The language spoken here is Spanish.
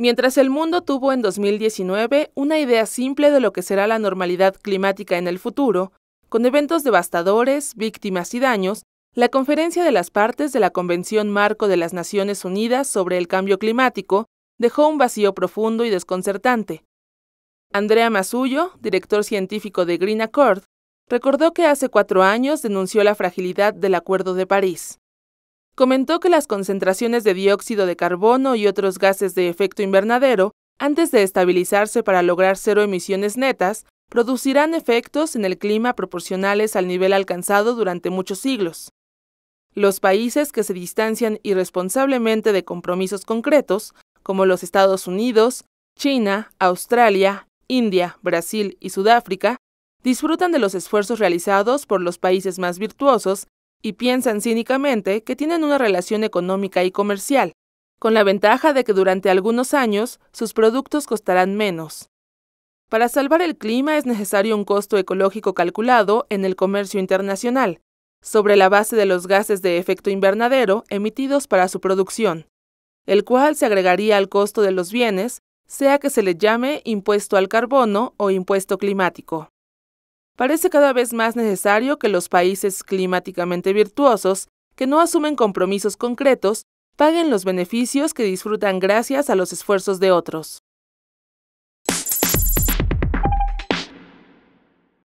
Mientras el mundo tuvo en 2019 una idea simple de lo que será la normalidad climática en el futuro, con eventos devastadores, víctimas y daños, la conferencia de las partes de la Convención Marco de las Naciones Unidas sobre el Cambio Climático dejó un vacío profundo y desconcertante. Andrea Masullo, director científico de Green Accord, recordó que hace cuatro años denunció la fragilidad del Acuerdo de París comentó que las concentraciones de dióxido de carbono y otros gases de efecto invernadero, antes de estabilizarse para lograr cero emisiones netas, producirán efectos en el clima proporcionales al nivel alcanzado durante muchos siglos. Los países que se distancian irresponsablemente de compromisos concretos, como los Estados Unidos, China, Australia, India, Brasil y Sudáfrica, disfrutan de los esfuerzos realizados por los países más virtuosos y piensan cínicamente que tienen una relación económica y comercial, con la ventaja de que durante algunos años sus productos costarán menos. Para salvar el clima es necesario un costo ecológico calculado en el comercio internacional, sobre la base de los gases de efecto invernadero emitidos para su producción, el cual se agregaría al costo de los bienes, sea que se le llame impuesto al carbono o impuesto climático parece cada vez más necesario que los países climáticamente virtuosos, que no asumen compromisos concretos, paguen los beneficios que disfrutan gracias a los esfuerzos de otros.